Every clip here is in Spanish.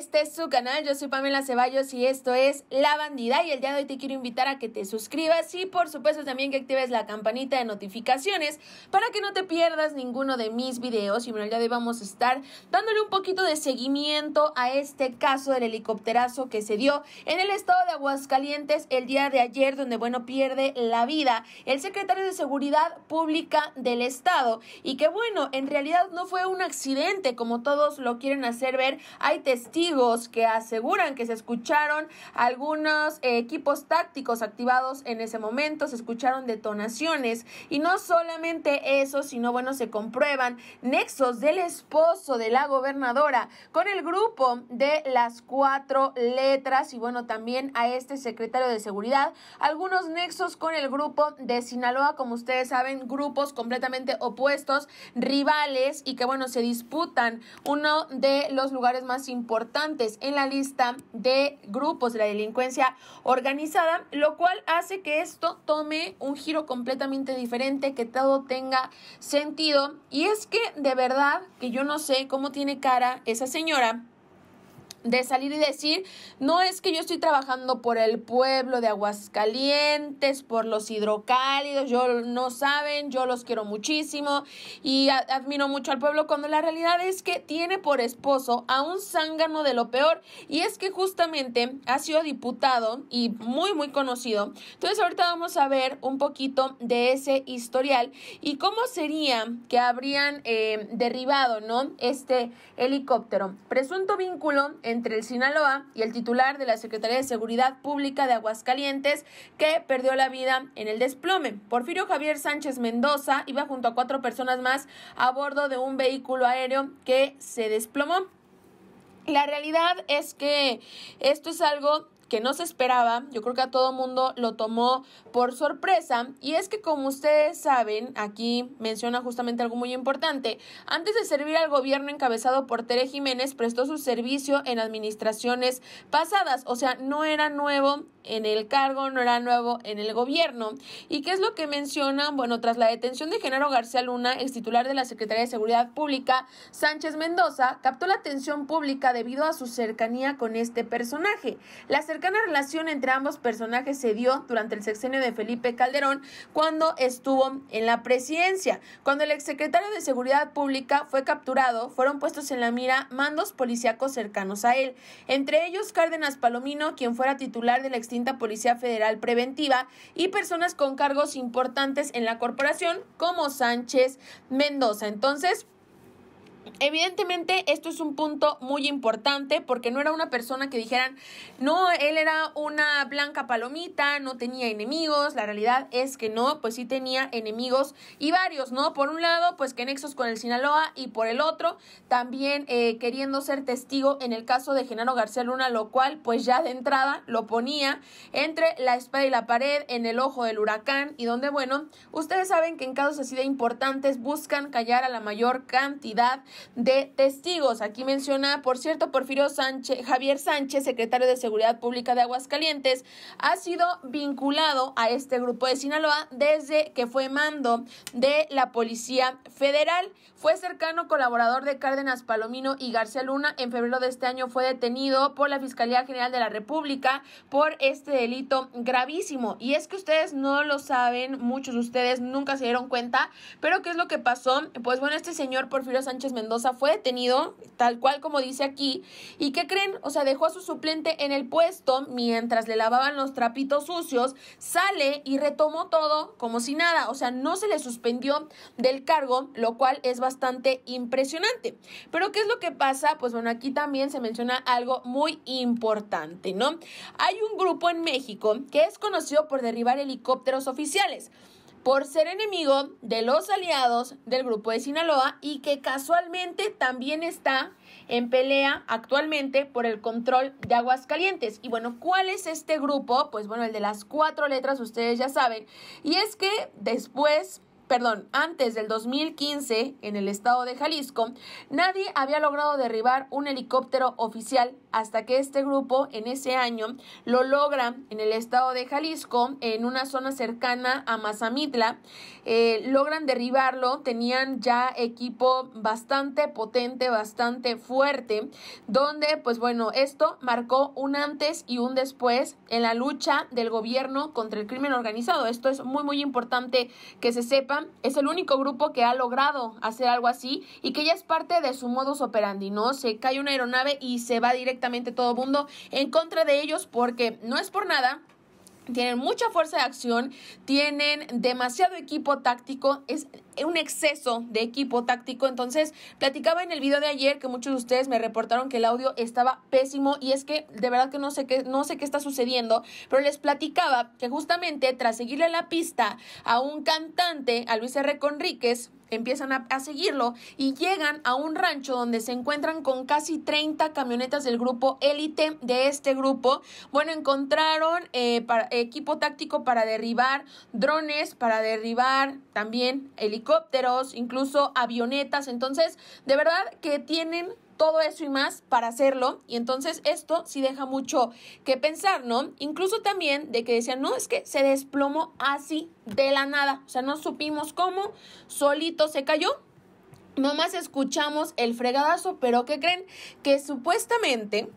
Este es su canal, yo soy Pamela Ceballos y esto es La Bandida y el día de hoy te quiero invitar a que te suscribas y por supuesto también que actives la campanita de notificaciones para que no te pierdas ninguno de mis videos y bueno, ya de hoy vamos a estar dándole un poquito de seguimiento a este caso del helicópterazo que se dio en el estado de Aguascalientes el día de ayer donde bueno pierde la vida el secretario de Seguridad Pública del estado y que bueno, en realidad no fue un accidente como todos lo quieren hacer ver, hay testigos que aseguran que se escucharon algunos eh, equipos tácticos activados en ese momento, se escucharon detonaciones y no solamente eso, sino bueno, se comprueban nexos del esposo de la gobernadora con el grupo de las cuatro letras y bueno, también a este secretario de seguridad, algunos nexos con el grupo de Sinaloa, como ustedes saben, grupos completamente opuestos, rivales y que bueno, se disputan uno de los lugares más importantes en la lista de grupos de la delincuencia organizada, lo cual hace que esto tome un giro completamente diferente, que todo tenga sentido. Y es que de verdad que yo no sé cómo tiene cara esa señora de salir y decir, no es que yo estoy trabajando por el pueblo de Aguascalientes, por los hidrocálidos, yo no saben, yo los quiero muchísimo y admiro mucho al pueblo, cuando la realidad es que tiene por esposo a un zángano de lo peor y es que justamente ha sido diputado y muy muy conocido. Entonces ahorita vamos a ver un poquito de ese historial y cómo sería que habrían eh, derribado, ¿no? Este helicóptero. Presunto vínculo entre el Sinaloa y el titular de la Secretaría de Seguridad Pública de Aguascalientes, que perdió la vida en el desplome. Porfirio Javier Sánchez Mendoza iba junto a cuatro personas más a bordo de un vehículo aéreo que se desplomó. La realidad es que esto es algo que no se esperaba, yo creo que a todo mundo lo tomó por sorpresa, y es que como ustedes saben, aquí menciona justamente algo muy importante, antes de servir al gobierno encabezado por Tere Jiménez, prestó su servicio en administraciones pasadas, o sea, no era nuevo en el cargo, no era nuevo en el gobierno. ¿Y qué es lo que menciona? Bueno, tras la detención de Genaro García Luna, ex titular de la Secretaría de Seguridad Pública, Sánchez Mendoza captó la atención pública debido a su cercanía con este personaje. La cercanía cercana relación entre ambos personajes se dio durante el sexenio de Felipe Calderón cuando estuvo en la presidencia. Cuando el exsecretario de Seguridad Pública fue capturado, fueron puestos en la mira mandos policíacos cercanos a él, entre ellos Cárdenas Palomino, quien fuera titular de la extinta Policía Federal Preventiva, y personas con cargos importantes en la corporación como Sánchez Mendoza. Entonces, Evidentemente esto es un punto muy importante porque no era una persona que dijeran, no, él era una blanca palomita, no tenía enemigos, la realidad es que no, pues sí tenía enemigos y varios, ¿no? Por un lado, pues que nexos con el Sinaloa y por el otro, también eh, queriendo ser testigo en el caso de Genaro García Luna, lo cual pues ya de entrada lo ponía entre la espada y la pared, en el ojo del huracán y donde, bueno, ustedes saben que en casos así de importantes buscan callar a la mayor cantidad de testigos. Aquí menciona, por cierto, Porfirio Sánchez, Javier Sánchez, secretario de Seguridad Pública de Aguascalientes, ha sido vinculado a este grupo de Sinaloa desde que fue mando de la Policía Federal. Fue cercano colaborador de Cárdenas Palomino y García Luna. En febrero de este año fue detenido por la Fiscalía General de la República por este delito gravísimo. Y es que ustedes no lo saben, muchos de ustedes nunca se dieron cuenta, pero ¿qué es lo que pasó? Pues bueno, este señor Porfirio Sánchez Mendoza fue detenido, tal cual como dice aquí. ¿Y qué creen? O sea, dejó a su suplente en el puesto mientras le lavaban los trapitos sucios, sale y retomó todo como si nada. O sea, no se le suspendió del cargo, lo cual es bastante impresionante. Pero ¿qué es lo que pasa? Pues bueno, aquí también se menciona algo muy importante, ¿no? Hay un grupo en México que es conocido por derribar helicópteros oficiales por ser enemigo de los aliados del grupo de Sinaloa y que casualmente también está en pelea actualmente por el control de Aguascalientes. Y bueno, ¿cuál es este grupo? Pues bueno, el de las cuatro letras, ustedes ya saben. Y es que después perdón, antes del 2015 en el estado de Jalisco, nadie había logrado derribar un helicóptero oficial hasta que este grupo en ese año lo logra en el estado de Jalisco, en una zona cercana a Mazamitla. Eh, logran derribarlo, tenían ya equipo bastante potente, bastante fuerte, donde pues bueno, esto marcó un antes y un después en la lucha del gobierno contra el crimen organizado. Esto es muy muy importante que se sepa es el único grupo que ha logrado hacer algo así y que ya es parte de su modus operandi, ¿no? Se cae una aeronave y se va directamente todo mundo en contra de ellos porque no es por nada, tienen mucha fuerza de acción, tienen demasiado equipo táctico, es eh, un exceso de equipo táctico. Entonces, platicaba en el video de ayer que muchos de ustedes me reportaron que el audio estaba pésimo y es que de verdad que no sé qué, no sé qué está sucediendo, pero les platicaba que justamente tras seguirle la pista a un cantante, a Luis R. Conríquez, empiezan a, seguirlo y llegan a un rancho donde se encuentran con casi 30 camionetas del grupo élite de este grupo. Bueno, encontraron eh, equipo táctico para derribar drones, para derribar también helicópteros helicópteros, incluso avionetas. Entonces, de verdad que tienen todo eso y más para hacerlo. Y entonces esto sí deja mucho que pensar, ¿no? Incluso también de que decían, no, es que se desplomó así de la nada. O sea, no supimos cómo, solito se cayó. Nomás escuchamos el fregadazo, pero ¿qué creen? Que supuestamente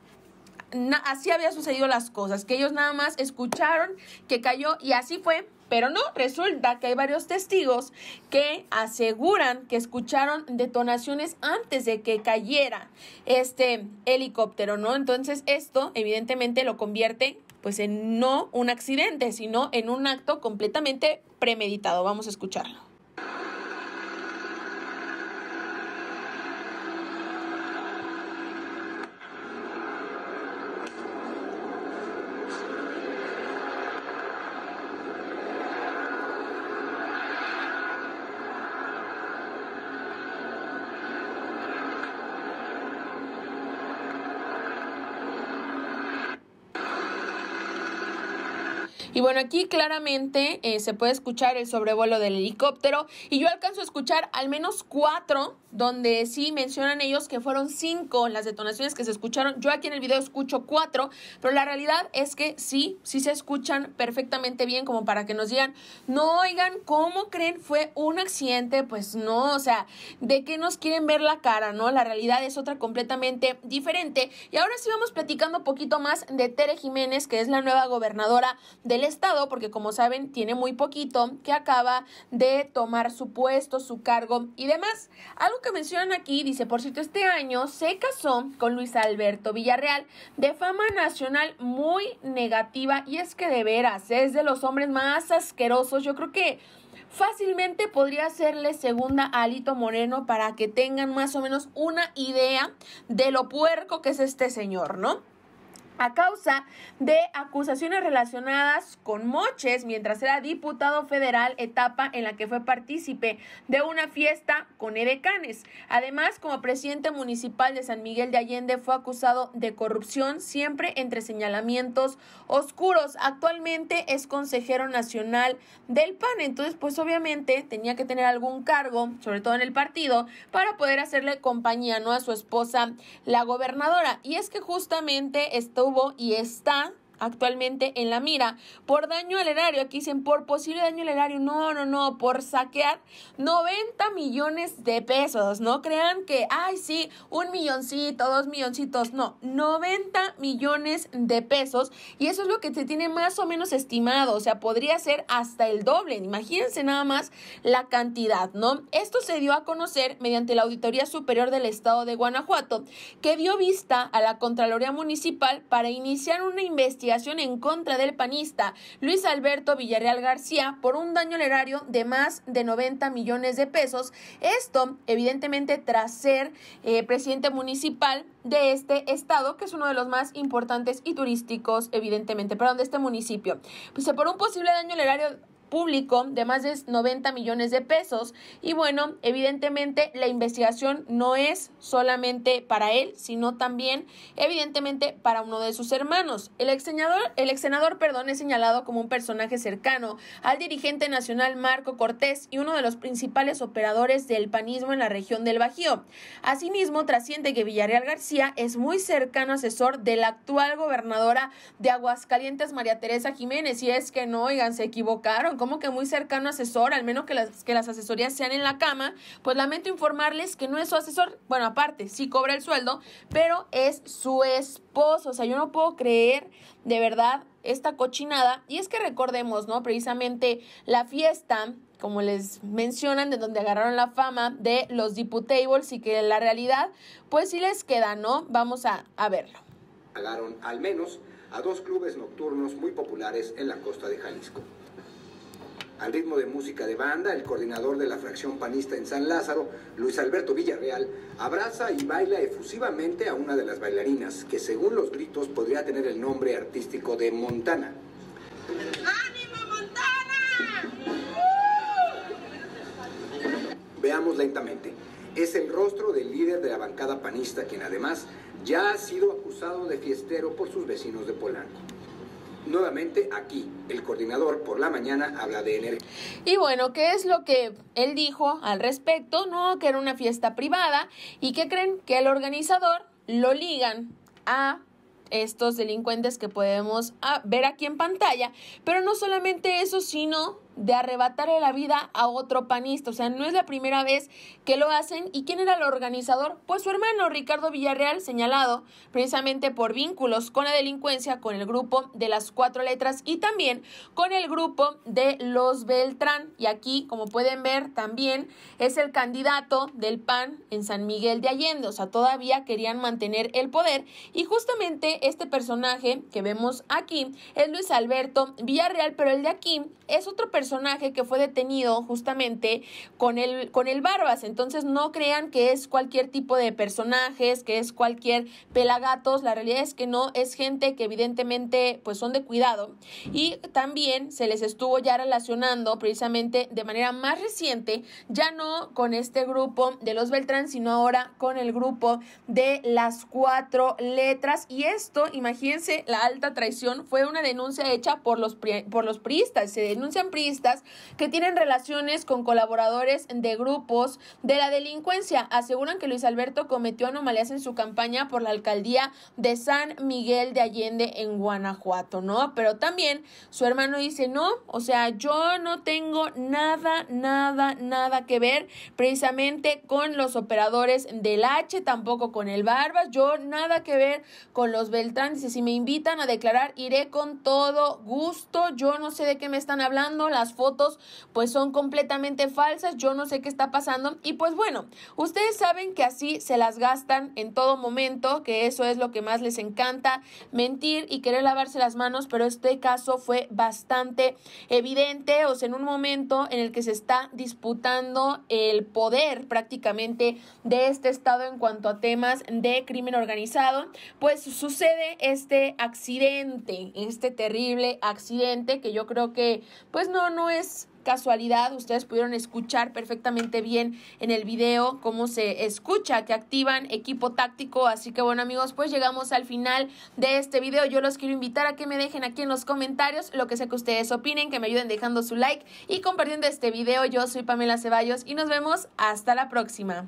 así había sucedido las cosas, que ellos nada más escucharon que cayó y así fue, pero no, resulta que hay varios testigos que aseguran que escucharon detonaciones antes de que cayera este helicóptero, ¿no? Entonces esto evidentemente lo convierte pues en no un accidente, sino en un acto completamente premeditado. Vamos a escucharlo. Y bueno, aquí claramente eh, se puede escuchar el sobrevuelo del helicóptero y yo alcanzo a escuchar al menos cuatro, donde sí mencionan ellos que fueron cinco las detonaciones que se escucharon. Yo aquí en el video escucho cuatro, pero la realidad es que sí, sí se escuchan perfectamente bien como para que nos digan, no oigan, ¿cómo creen fue un accidente? Pues no, o sea, ¿de qué nos quieren ver la cara, no? La realidad es otra completamente diferente. Y ahora sí vamos platicando un poquito más de Tere Jiménez, que es la nueva gobernadora del Estado, porque como saben, tiene muy poquito, que acaba de tomar su puesto, su cargo y demás. Algo que mencionan aquí, dice, por cierto, este año se casó con Luis Alberto Villarreal, de fama nacional muy negativa, y es que de veras, es de los hombres más asquerosos, yo creo que... Fácilmente podría hacerle segunda a Alito Moreno para que tengan más o menos una idea de lo puerco que es este señor, ¿no? a causa de acusaciones relacionadas con Moches mientras era diputado federal, etapa en la que fue partícipe de una fiesta con edecanes. Además, como presidente municipal de San Miguel de Allende fue acusado de corrupción, siempre entre señalamientos oscuros. Actualmente es consejero nacional del PAN, entonces pues obviamente tenía que tener algún cargo, sobre todo en el partido, para poder hacerle compañía ¿no? a su esposa, la gobernadora. Y es que justamente esto hubo y está actualmente en la mira por daño al erario. Aquí dicen por posible daño al erario. No, no, no, por saquear 90 millones de pesos. No crean que, ay, sí, un milloncito, dos milloncitos. No, 90 millones de pesos. Y eso es lo que se tiene más o menos estimado. O sea, podría ser hasta el doble. Imagínense nada más la cantidad, ¿no? Esto se dio a conocer mediante la Auditoría Superior del Estado de Guanajuato, que dio vista a la Contraloría Municipal para iniciar una investigación en contra del panista Luis Alberto Villarreal García por un daño al erario de más de 90 millones de pesos. Esto, evidentemente, tras ser eh, presidente municipal de este estado, que es uno de los más importantes y turísticos, evidentemente, perdón, de este municipio. Pues por un posible daño al erario público de más de 90 millones de pesos. Y bueno, evidentemente la investigación no es solamente para él, sino también evidentemente para uno de sus hermanos. El ex el ex perdón, es señalado como un personaje cercano al dirigente nacional Marco Cortés y uno de los principales operadores del panismo en la región del Bajío. Asimismo, trasciende que Villarreal García es muy cercano asesor de la actual gobernadora de Aguascalientes, María Teresa Jiménez. Y es que no, oigan, se equivocaron como que muy cercano asesor, al menos que las, que las asesorías sean en la cama, pues lamento informarles que no es su asesor, bueno, aparte, sí cobra el sueldo, pero es su esposo, o sea, yo no puedo creer de verdad esta cochinada. Y es que recordemos, ¿no? Precisamente la fiesta, como les mencionan, de donde agarraron la fama de los Diputables y que la realidad, pues sí les queda, ¿no? Vamos a, a verlo. al menos a dos clubes nocturnos muy populares en la costa de Jalisco al ritmo de música de banda, el coordinador de la fracción panista en San Lázaro, Luis Alberto Villarreal, abraza y baila efusivamente a una de las bailarinas, que según los gritos podría tener el nombre artístico de Montana. ¡Ánimo, Montana! Veamos lentamente. Es el rostro del líder de la bancada panista, quien además ya ha sido acusado de fiestero por sus vecinos de Polanco. Nuevamente aquí, el coordinador por la mañana habla de energía. Y bueno, ¿qué es lo que él dijo al respecto? No, que era una fiesta privada y que creen que el organizador lo ligan a estos delincuentes que podemos ah, ver aquí en pantalla, pero no solamente eso, sino de arrebatarle la vida a otro panista. O sea, no es la primera vez que lo hacen. ¿Y quién era el organizador? Pues su hermano Ricardo Villarreal, señalado precisamente por vínculos con la delincuencia, con el grupo de las cuatro letras y también con el grupo de los Beltrán. Y aquí, como pueden ver, también es el candidato del PAN en San Miguel de Allende. O sea, todavía querían mantener el poder. Y justamente este personaje que vemos aquí es Luis Alberto Villarreal, pero el de aquí es otro personaje que fue detenido justamente con el, con el Barbas. Entonces no crean que es cualquier tipo de personajes, que es cualquier pelagatos. La realidad es que no, es gente que evidentemente pues son de cuidado. Y también se les estuvo ya relacionando precisamente de manera más reciente, ya no con este grupo de los Beltrán, sino ahora con el grupo de las cuatro letras. Y esto, imagínense, la alta traición fue una denuncia hecha por los, por los priistas. Se denuncian que tienen relaciones con colaboradores de grupos de la delincuencia. Aseguran que Luis Alberto cometió anomalías en su campaña por la alcaldía de San Miguel de Allende en Guanajuato, ¿no? Pero también su hermano dice, no, o sea, yo no tengo nada, nada, nada que ver precisamente con los operadores del H, tampoco con el Barbas, yo nada que ver con los Beltrán. Dice, si me invitan a declarar, iré con todo gusto, yo no sé de qué me están hablando, las fotos pues son completamente falsas, yo no sé qué está pasando y pues bueno, ustedes saben que así se las gastan en todo momento, que eso es lo que más les encanta, mentir y querer lavarse las manos, pero este caso fue bastante evidente, o sea, en un momento en el que se está disputando el poder prácticamente de este estado en cuanto a temas de crimen organizado, pues sucede este accidente, este terrible accidente que yo creo que pues no, no es casualidad, ustedes pudieron escuchar perfectamente bien en el video cómo se escucha que activan equipo táctico, así que bueno amigos, pues llegamos al final de este video, yo los quiero invitar a que me dejen aquí en los comentarios lo que sea que ustedes opinen, que me ayuden dejando su like y compartiendo este video, yo soy Pamela Ceballos y nos vemos hasta la próxima.